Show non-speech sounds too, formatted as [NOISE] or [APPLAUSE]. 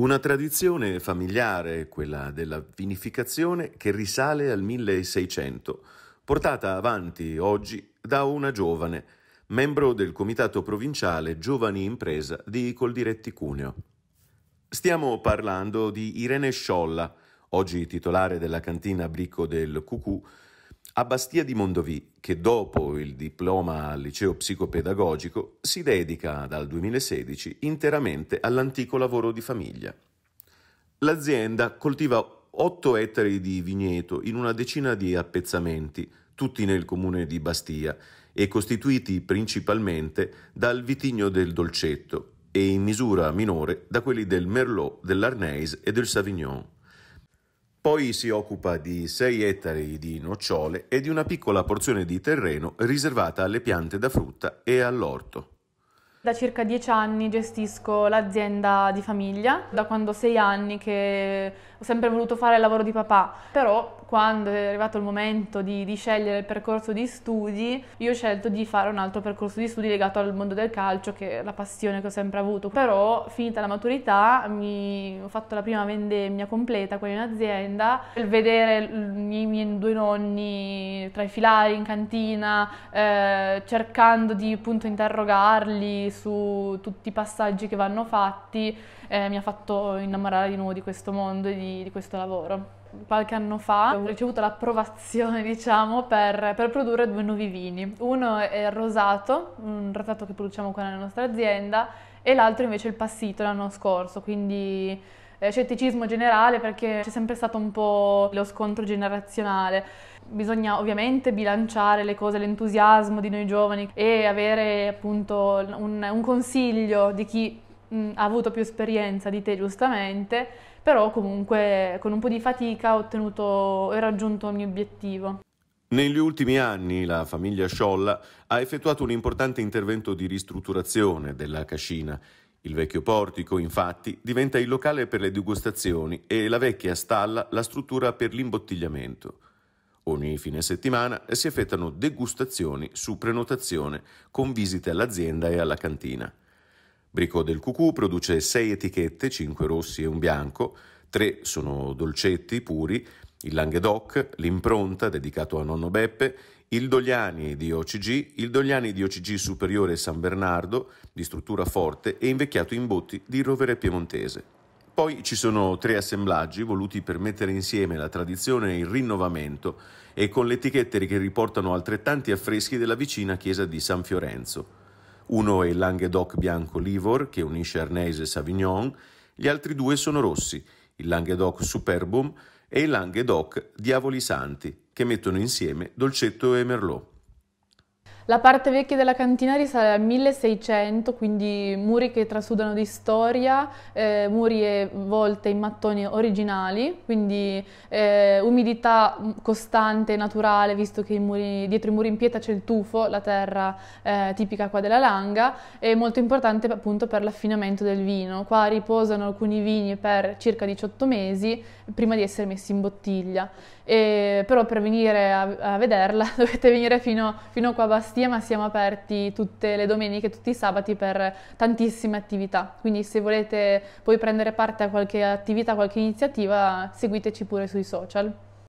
Una tradizione familiare, quella della vinificazione, che risale al 1600, portata avanti oggi da una giovane, membro del Comitato Provinciale Giovani Impresa di Coldiretti Cuneo. Stiamo parlando di Irene Sciolla, oggi titolare della cantina Bricco del Cucù, a Bastia di Mondovì, che dopo il diploma al liceo psicopedagogico si dedica dal 2016 interamente all'antico lavoro di famiglia. L'azienda coltiva 8 ettari di vigneto in una decina di appezzamenti, tutti nel comune di Bastia e costituiti principalmente dal vitigno del Dolcetto e in misura minore da quelli del Merlot, dell'Arneis e del Savignon. Poi si occupa di 6 ettari di nocciole e di una piccola porzione di terreno riservata alle piante da frutta e all'orto. Da circa 10 anni gestisco l'azienda di famiglia, da quando ho 6 anni che ho sempre voluto fare il lavoro di papà, però quando è arrivato il momento di, di, scegliere il percorso di studi, io ho scelto di fare un altro percorso di studi legato al mondo del calcio, che è la passione che ho sempre avuto. Però, finita la maturità, mi, ho fatto la prima vendemmia completa qui in azienda. Il vedere i miei due nonni tra i filari in cantina, eh, cercando di appunto interrogarli su tutti i passaggi che vanno fatti, eh, mi ha fatto innamorare di nuovo di questo mondo e di, di questo lavoro. Qualche anno fa abbiamo ricevuto l'approvazione, [LAUGHS] diciamo, per, per, produrre due nuovi vini. Uno è il rosato, un rosato che produciamo qua nella nostra azienda, e l'altro invece è il passito l'anno scorso, quindi eh, scetticismo generale perché c'è sempre stato un po' lo scontro generazionale. Bisogna ovviamente bilanciare le cose, l'entusiasmo di noi giovani e avere appunto un, un consiglio di chi mh, mm, ha avuto più esperienza di te giustamente, però comunque con un po' di fatica ho ottenuto e raggiunto il mio obiettivo. Negli ultimi anni la famiglia Sciolla ha effettuato un importante intervento di ristrutturazione della cascina. Il vecchio portico, infatti, diventa il locale per le degustazioni e la vecchia stalla la struttura per l'imbottigliamento. Ogni fine settimana si effettuano degustazioni su prenotazione con visite all'azienda e alla cantina. Brico del Cucù produce 6 etichette, 5 rossi e un bianco, 3 sono dolcetti puri, il Languedoc, l'impronta dedicato a nonno Beppe, il Dogliani di OCG, il Dogliani di OCG superiore San Bernardo, di struttura forte e invecchiato in botti di rovere piemontese. Poi ci sono tre assemblaggi voluti per mettere insieme la tradizione e il rinnovamento e con le etichette che riportano altrettanti affreschi della vicina chiesa di San Fiorenzo. Uno è il Languedoc bianco Livor, che unisce Arnese e Savignon, gli altri due sono rossi, il Languedoc Superbum e il Languedoc Diavoli Santi, che mettono insieme Dolcetto e Merlot. La parte vecchia della cantina risale al 1600, quindi muri che trasudano di storia, eh, muri e volte in mattoni originali, quindi eh, umidità mm, costante, naturale, visto che i muri, dietro i muri in pietra c'è il tufo, la terra eh, tipica qua della Langa, e molto importante appunto per l'affinamento del vino. Qua riposano alcuni vini per circa 18 mesi prima di essere messi in bottiglia. E, però per venire a, a vederla [LAUGHS] dovete venire fino, fino qua a Bastia pastia, ma siamo aperti tutte le domeniche, tutti i sabati per tantissime attività. Quindi se volete poi prendere parte a qualche attività, a qualche iniziativa, seguiteci pure sui social.